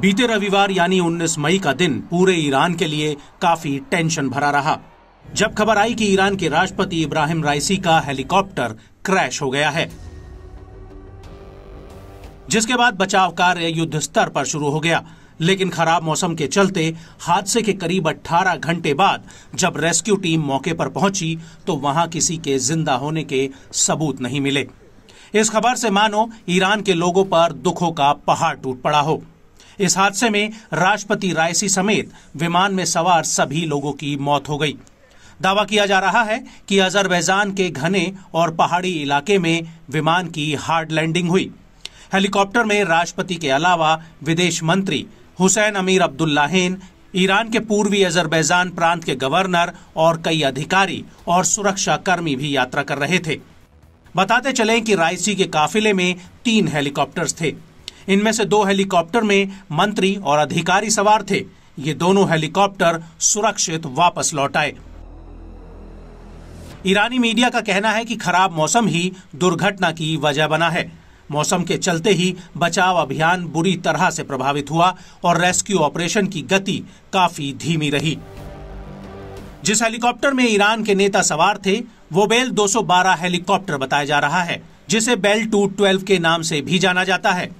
बीते रविवार यानी 19 मई का दिन पूरे ईरान के लिए काफी टेंशन भरा रहा जब खबर आई कि ईरान के राष्ट्रपति इब्राहिम राइसी का हेलीकॉप्टर क्रैश हो गया है जिसके बाद बचाव कार्य युद्ध स्तर पर शुरू हो गया लेकिन खराब मौसम के चलते हादसे के करीब 18 घंटे बाद जब रेस्क्यू टीम मौके पर पहुंची तो वहां किसी के जिंदा होने के सबूत नहीं मिले इस खबर से मानो ईरान के लोगों पर दुखों का पहाड़ टूट पड़ा हो इस हादसे में राष्ट्रपति रायसी समेत विमान में सवार सभी लोगों की मौत हो गई दावा किया जा रहा है कि अजरबैजान के घने और पहाड़ी इलाके में विमान की हार्ड लैंडिंग हुई हेलीकॉप्टर में राष्ट्रपति के अलावा विदेश मंत्री हुसैन अमीर अब्दुल्लाहन ईरान के पूर्वी अजरबैजान प्रांत के गवर्नर और कई अधिकारी और सुरक्षा कर्मी भी यात्रा कर रहे थे बताते चलें कि रायसी के काफिले में तीन हेलीकॉप्टर्स थे इनमें से दो हेलीकॉप्टर में मंत्री और अधिकारी सवार थे ये दोनों हेलीकॉप्टर सुरक्षित वापस लौट आए ईरानी मीडिया का कहना है कि खराब मौसम ही दुर्घटना की वजह बना है मौसम के चलते ही बचाव अभियान बुरी तरह से प्रभावित हुआ और रेस्क्यू ऑपरेशन की गति काफी धीमी रही जिस हेलीकॉप्टर में ईरान के नेता सवार थे वो बेल 212 हेलीकॉप्टर बताया जा रहा है जिसे बेल टू ट्वेल्व के नाम से भी जाना जाता है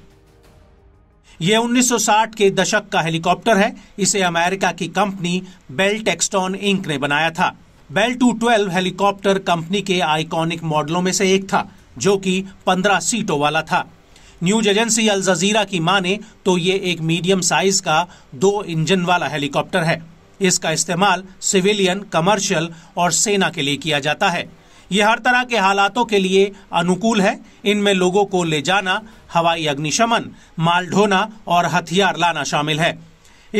यह 1960 के दशक का हेलीकॉप्टर है इसे अमेरिका की कंपनी बेल टेक्सटॉन इंक ने बनाया था बेल 212 हेलीकॉप्टर कंपनी के आइकॉनिक मॉडलों में से एक था जो कि 15 सीटों वाला था न्यूज एजेंसी अल जजीरा की माने तो ये एक मीडियम साइज का दो इंजन वाला हेलीकॉप्टर है इसका इस्तेमाल सिविलियन कमर्शियल और सेना के लिए किया जाता है ये हर तरह के हालातों के लिए अनुकूल है इनमें लोगों को ले जाना हवाई अग्निशमन माल ढोना और हथियार लाना शामिल है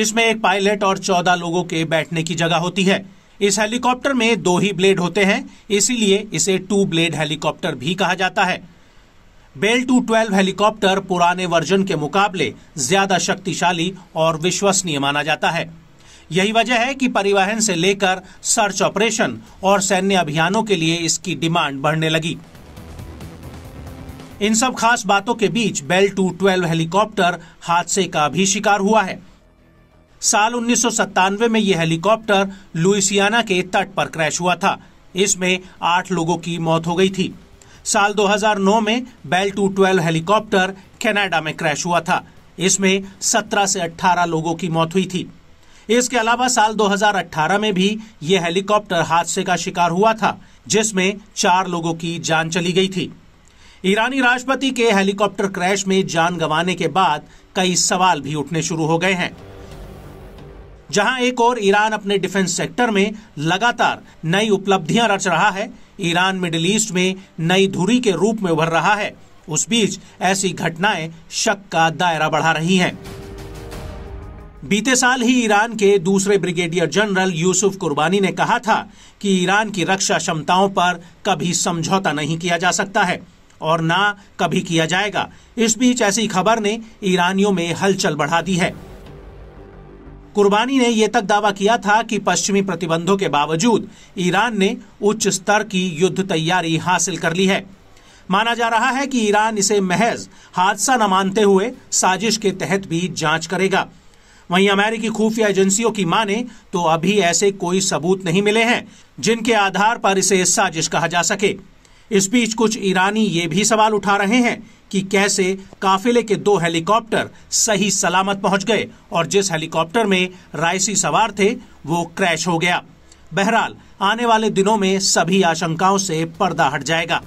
इसमें एक पायलट और चौदह लोगों के बैठने की जगह होती है इस हेलीकॉप्टर में दो ही ब्लेड होते हैं इसीलिए इसे टू ब्लेड हेलीकॉप्टर भी कहा जाता है बेल टू ट्वेल्व हेलीकॉप्टर पुराने वर्जन के मुकाबले ज्यादा शक्तिशाली और विश्वसनीय माना जाता है यही वजह है कि परिवहन से लेकर सर्च ऑपरेशन और सैन्य अभियानों के लिए इसकी डिमांड बढ़ने लगी इन सब खास बातों के बीच बेल टू ट्वेल्व हेलीकॉप्टर हादसे का भी शिकार हुआ है साल उन्नीस में यह हेलीकॉप्टर लुइसियाना के तट पर क्रैश हुआ था इसमें आठ लोगों की मौत हो गई थी साल 2009 में Bell two twelve helicopter Canada में क्रैश हुआ था इसमें 17 से 18 लोगों की मौत हुई थी इसके अलावा साल 2018 में भी ये हेलीकॉप्टर हादसे का शिकार हुआ था जिसमें चार लोगों की जान चली गई थी ईरानी राष्ट्रपति के हेलीकॉप्टर क्रैश में जान गंवाने के बाद कई सवाल भी उठने शुरू हो गए हैं जहां एक और ईरान अपने डिफेंस सेक्टर में लगातार नई उपलब्धियां रच रहा है ईरान मिडिल ईस्ट में नई धुरी के रूप में उभर रहा है उस बीच ऐसी घटनाएं शक का दायरा बढ़ा रही हैं। बीते साल ही ईरान के दूसरे ब्रिगेडियर जनरल यूसुफ कुर्बानी ने कहा था कि ईरान की रक्षा क्षमताओं पर कभी समझौता नहीं किया जा सकता है और ना कभी किया जाएगा इस बीच ऐसी खबर ने ईरानियों में हलचल बढ़ा दी है कुर्बानी ने यह तक दावा किया था कि पश्चिमी प्रतिबंधों के बावजूद ईरान ने उच्च स्तर की युद्ध तैयारी हासिल कर ली है माना जा रहा है कि ईरान इसे महज हादसा न मानते हुए साजिश के तहत भी जांच करेगा वहीं अमेरिकी खुफिया एजेंसियों की माने तो अभी ऐसे कोई सबूत नहीं मिले हैं जिनके आधार पर इसे साजिश कहा जा सके इस बीच कुछ ईरानी ये भी सवाल उठा रहे हैं कि कैसे काफिले के दो हेलीकॉप्टर सही सलामत पहुंच गए और जिस हेलीकॉप्टर में रायसी सवार थे वो क्रैश हो गया बहरहाल आने वाले दिनों में सभी आशंकाओं से पर्दा हट जाएगा